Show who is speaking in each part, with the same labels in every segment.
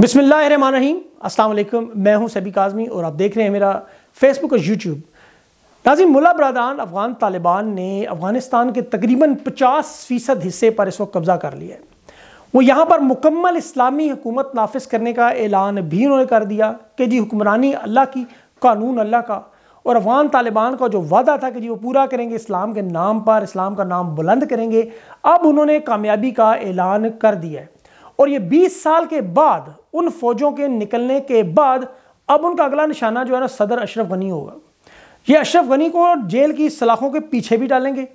Speaker 1: बिसमीम अल्लाम मैं हूं सभी काजमी और आप देख रहे हैं मेरा फेसबुक और यूट्यूब नाजी मुला बरदान अफ़गान तालिबान ने अफ़गानिस्तान के तकरीबन 50 फ़ीसद हिस्से पर इस वक्त कब्ज़ा कर लिया है वो यहाँ पर मुकम्मल इस्लामी हुकूमत नाफिज करने का ऐलान भी उन्होंने कर दिया कि जी हुक्मरानी अल्लाह की कानून अल्लाह का और अफ़गान तालिबान का जो वादा था कि जी वो पूरा करेंगे इस्लाम के नाम पर इस्लाम का नाम बुलंद करेंगे अब उन्होंने कामयाबी का ऐलान कर दिया है और ये 20 साल के बाद उन फौजों के निकलने के बाद अब उनका अगला निशाना जो है ना सदर अशरफ गनी होगा ये अशरफ गनी को जेल की सलाखों के पीछे भी डालेंगे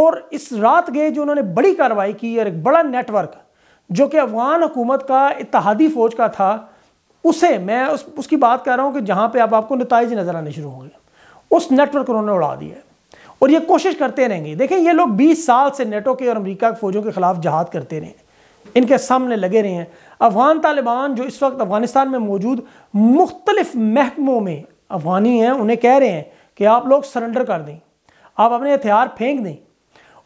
Speaker 1: और इस रात गए जो उन्होंने बड़ी कार्रवाई की और एक बड़ा नेटवर्क जो कि अफगान हुकूमत का इतिहादी फौज का था उसे मैं उस उसकी बात कर रहा हूँ कि जहाँ पर अब आपको नतज नज़र आने शुरू होंगे उस नेटवर्क उन्होंने उड़ा दिया और ये कोशिश करते रहेंगे देखें ये लोग 20 साल से नेटो के और अमेरिका के फौजों के खिलाफ जहाद करते रहे इनके सामने लगे रहे हैं अफ़गान तालिबान जो इस वक्त अफ़गानिस्तान में मौजूद मुख्तलिफ महकमों में अफ़गानी हैं उन्हें कह रहे हैं कि आप लोग सरेंडर कर दें आप अपने हथियार फेंक दें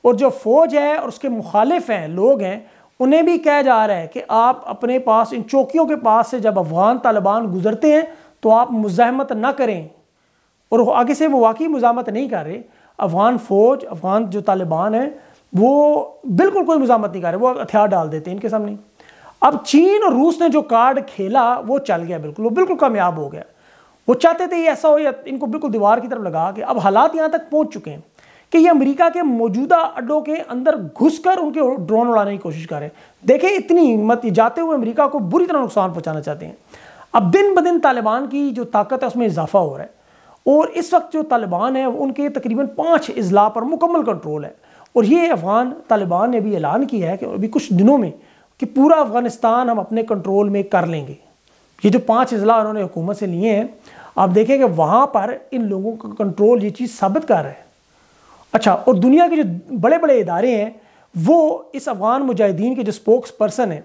Speaker 1: और जो फ़ौज है और उसके मुखालिफ हैं लोग हैं उन्हें भी कहा जा रहा है कि आप अपने पास इन चौकियों के पास से जब अफ़गान तालिबान गुजरते हैं तो आप मुजामत ना करें और आगे से वो वाकई मुजामत नहीं कर रहे अफ़गान फ़ौज अफ़गान जो तालिबान हैं वो बिल्कुल कोई मुजामत नहीं कर रहे वो हथियार डाल देते हैं इनके सामने अब चीन और रूस ने जो कार्ड खेला वो चल गया बिल्कुल वो बिल्कुल कामयाब हो गया वो चाहते थे ये ऐसा हो या इनको बिल्कुल दीवार की तरफ लगा के अब हालात यहाँ तक पहुँच चुके हैं कि ये अमेरिका के मौजूदा अड्डों के अंदर घुसकर उनके ड्रोन उड़ाने की कोशिश कर रहे हैं देखें इतनी हिम्मत जाते हुए अमेरिका को बुरी तरह नुकसान पहुँचाना चाहते हैं अब दिन ब दिन तालिबान की जो ताकत है उसमें इजाफा हो रहा है और इस वक्त जो तालिबान है उनके तकरीबन पाँच अजला पर मुकम्मल कंट्रोल है और ये अफ़गान तालिबान ने भी ऐलान किया है कि अभी कुछ दिनों में कि पूरा अफ़गानिस्तान हम अपने कंट्रोल में कर लेंगे ये जो पाँच अजला उन्होंने हुकूमत से लिए हैं आप देखें कि वहाँ पर इन लोगों का कंट्रोल ये चीज़ साबित कर रहा है अच्छा और दुनिया के जो बड़े बड़े इदारे हैं वो इस अफ़गान मुजाहिदीन के जो स्पोक्स पर्सन हैं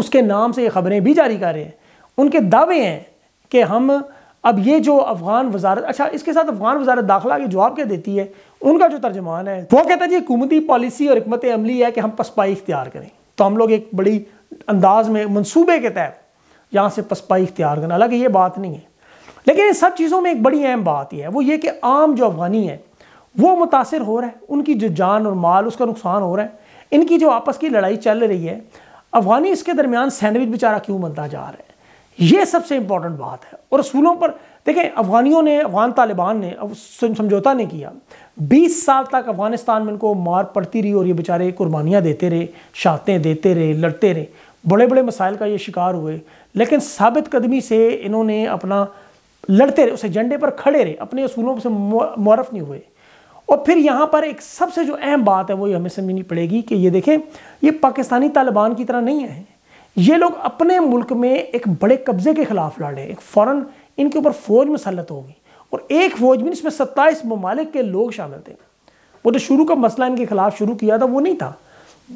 Speaker 1: उसके नाम से ये खबरें भी जारी कर रहे हैं उनके दावे हैं कि हम अब ये जो अफ़गान वजारत अच्छा इसके साथ अफ़गान वजारत दाखिला के जवाब क्या देती है उनका जो तर्जमान है वो कहता है जी हुकूमती पॉलिसी और हमत अमली है कि हम पसपाई इख्तियार करें तो हम लोग एक बड़ी अंदाज में मनसूबे के तहत यहाँ से पसपाई इख्तियार करें हालांकि ये बात नहीं है लेकिन इन सब चीज़ों में एक बड़ी अहम बात यह है वो ये कि आम जो अफगानी है वो मुतासर हो रहा है उनकी जो जान और माल उसका नुकसान हो रहा है इनकी जो आपस की लड़ाई चल रही है अफगानी इसके दरमियान सैंडविच बेचारा क्यों बनता जा रहा है ये सबसे इंपॉर्टेंट बात है और असूलों पर देखें अफगानियों ने अफगान तालिबान ने समझौता नहीं किया 20 साल तक अफगानिस्तान में इनको मार पड़ती रही और ये बेचारे कुर्बानियाँ देते रहे शातें देते रहे लड़ते रहे बड़े बड़े मसाइल का ये शिकार हुए लेकिन साबित कदमी से इन्होंने अपना लड़ते रहे उस एजेंडे पर खड़े रहे अपने असूलों से मुआरफ नहीं हुए और फिर यहाँ पर एक सबसे जो अहम बात है वो ये हमें समझनी पड़ेगी कि ये देखें ये पाकिस्तानी तालिबान की तरह नहीं है ये लोग अपने मुल्क में एक बड़े कब्जे के खिलाफ लड़ रहे हैं एक फ़ौरन इनके ऊपर फौज मसलत होगी और एक फौज में इसमें सत्ताईस ममालिक के लोग शामिल थे वो जो तो शुरू का मसला इनके खिलाफ शुरू किया था वो नहीं था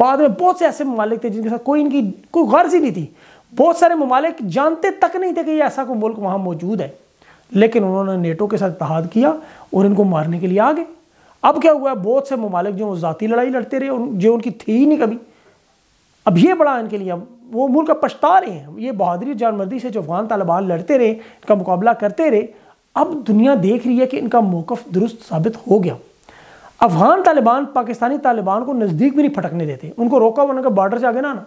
Speaker 1: बाद में बहुत से ऐसे ममालिक थे जिनके साथ कोई इनकी कोई गर्ज ही नहीं थी बहुत सारे ममालिक जानते तक नहीं थे कि ऐसा कोई मुल्क वहाँ मौजूद है लेकिन उन्होंने नेटो के साथ इतहाद किया और इनको मारने के लिए आ गए अब क्या हुआ है बहुत से ममालिक जो ज़ाती लड़ाई लड़ते रहे जो उनकी थी ही नहीं कभी अब ये बड़ा इनके लिए वो मुल्क का पछता रहे हैं ये बहादुरी जानमर्दी से जो अफगान तालिबान लड़ते रहे इनका मुकाबला करते रहे अब दुनिया देख रही है कि इनका मौकफ दुरुस्त साबित हो गया अफगान तालिबान पाकिस्तानी तालिबान को नज़दीक भी नहीं फटकने देते उनको रोका उनका बॉर्डर से आगे ना आना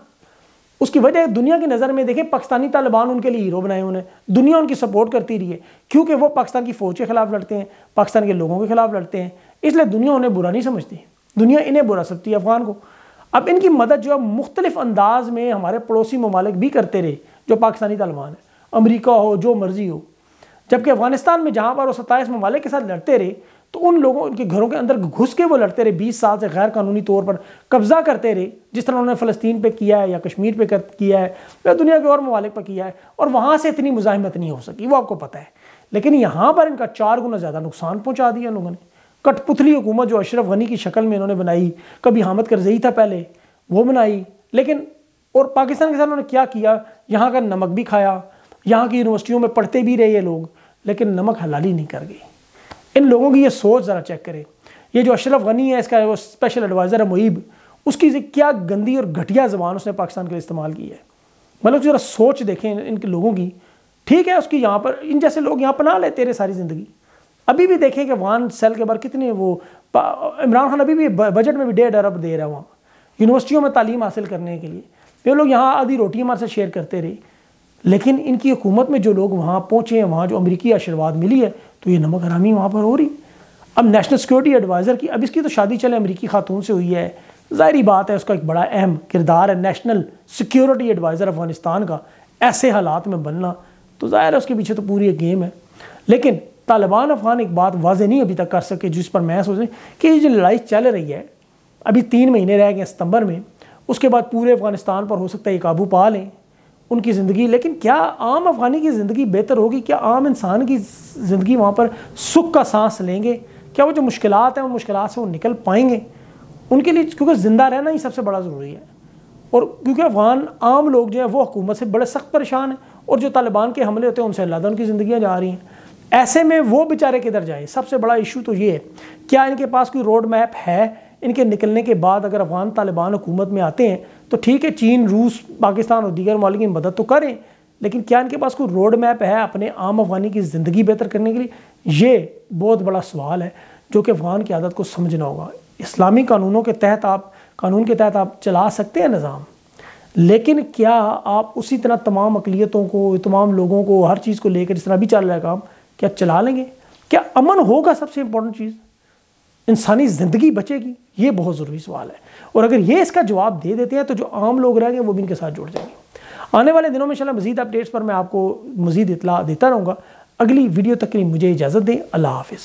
Speaker 1: उसकी वजह दुनिया की नज़र में देखें पाकिस्तानी तालिबान उनके लिए हीरो बनाए उन्हें दुनिया उनकी सपोर्ट करती रही है क्योंकि वो पाकिस्तान की फ़ौज के ख़िलाफ़ लड़ते हैं पाकिस्तान के लोगों के ख़िलाफ़ लड़ते हैं इसलिए दुनिया उन्हें बुरा नहीं समझती दुनिया इन्हें बुरा समझती है अफगान को अब इनकी मदद जो है मुख्तलिफ अंदाज में हमारे पड़ोसी ममालिक भी करते रहे जो पाकिस्तानी तालिबान है अमरीका हो जो मर्जी हो जबकि अफगानिस्तान में जहाँ पर वो सत्ताईस ममालिक के साथ लड़ते रहे तो उन लोगों उनके घरों के अंदर घुस के वो लड़ते रहे बीस साल से गैर कानूनी तौर पर कब्ज़ा करते रहे जिस तरह उन्होंने फ़लस्तीन पर किया है या कश्मीर पर किया है या दुनिया के और ममालिक पर किया है और वहाँ से इतनी मुजाहमत नहीं हो सकी वो आपको पता है लेकिन यहाँ पर इनका चार गुना ज़्यादा नुकसान पहुँचा दिया लोगों ने कठपुतली हुकूमत जो अशरफ गनी की शक्ल में इन्होंने बनाई कभी हामद करजई था पहले वो बनाई लेकिन और पाकिस्तान के साथ उन्होंने क्या किया यहाँ का नमक भी खाया यहाँ की यूनिवर्सिटियों में पढ़ते भी रहे ये लोग लेकिन नमक हलाली नहीं कर गई इन लोगों की ये सोच ज़रा चेक करें ये जो अशरफ गनी है इसका वो स्पेशल एडवाइज़र है मुहिब उसकी क्या गंदी और घटिया ज़बान उसने पाकिस्तान के लिए इस्तेमाल की है मतलब ज़रा सोच देखें इनके लोगों की ठीक है उसकी यहाँ पर इन जैसे लोग यहाँ पना लेते रहे सारी ज़िंदगी अभी भी देखें कि वन सेल के बाद कितने वो इमरान खान अभी भी बजट में भी डेढ़ अरब दे रहा है वहाँ यूनिवर्सिटियों में तालीम हासिल करने के लिए तो ये लोग यहाँ आधी रोटी हमारे से शेयर करते रहे लेकिन इनकी हुकूमत में जो लोग वहाँ पहुँचे हैं वहाँ जो अमरीकी आशीर्वाद मिली है तो ये नमक हरामी वहाँ पर हो रही अब नेशनल सिक्योरिटी एडवाइज़र की अब इसकी तो शादी चले अमरीकी खातून से हुई है ज़ाहरी बात है उसका एक बड़ा अहम किरदार है नेशनल सिक्योरिटी एडवाइज़र अफगानिस्तान का ऐसे हालात में बनना तो ज़ाहिर है उसके पीछे तो पूरी एक गेम है लेकिन तालिबान अफगान एक बात वाज नहीं अभी तक कर सके जिस पर मैं सोचें कि ये जो लड़ाई चल रही है अभी तीन महीने रह गए सितंबर में उसके बाद पूरे अफगानिस्तान पर हो सकता है काबू पा लें उनकी ज़िंदगी लेकिन क्या आम अफगानी की ज़िंदगी बेहतर होगी क्या आम इंसान की ज़िंदगी वहाँ पर सुख का सांस लेंगे क्या वो जो मुश्किल हैं उन मुश्किल से वो निकल पाएंगे उनके लिए क्योंकि ज़िंदा रहना ही सबसे बड़ा ज़रूरी है और क्योंकि अफगान आम लोग जो हैं वो हुकूमत से बड़े सख्त परेशान हैं और जो तालिबान के हमले होते हैं उनसे अल्लाह उनकी ज़िंदियाँ जा रही हैं ऐसे में वो बेचारे किधर जाएं सबसे बड़ा इशू तो ये है क्या इनके पास कोई रोड मैप है इनके निकलने के बाद अगर अफगान तालिबान हुकूमत में आते हैं तो ठीक है चीन रूस पाकिस्तान और दीगर मालिक की मदद तो करें लेकिन क्या इनके पास कोई रोड मैप है अपने आम अफगानी की ज़िंदगी बेहतर करने के लिए ये बहुत बड़ा सवाल है जो कि अफगान की आदत को समझना होगा इस्लामी कानूनों के तहत आप कानून के तहत आप चला सकते हैं निज़ाम लेकिन क्या आप उसी तरह तमाम अकलीतों को तमाम लोगों को हर चीज़ को लेकर जिस तरह भी चल रहा है काम क्या चला लेंगे क्या अमन होगा सबसे इम्पोर्टेंट चीज़ इंसानी ज़िंदगी बचेगी ये बहुत ज़रूरी सवाल है और अगर ये इसका जवाब दे देते हैं तो जो आम लोग रहेंगे वो भी इनके साथ जुड़ जाएंगे आने वाले दिनों में इंशाल्लाह मजीद अपडेट्स पर मैं आपको मजीद इतला देता रहूँगा अगली वीडियो तक के लिए मुझे इजाज़त दें अल्लाह हाफिज़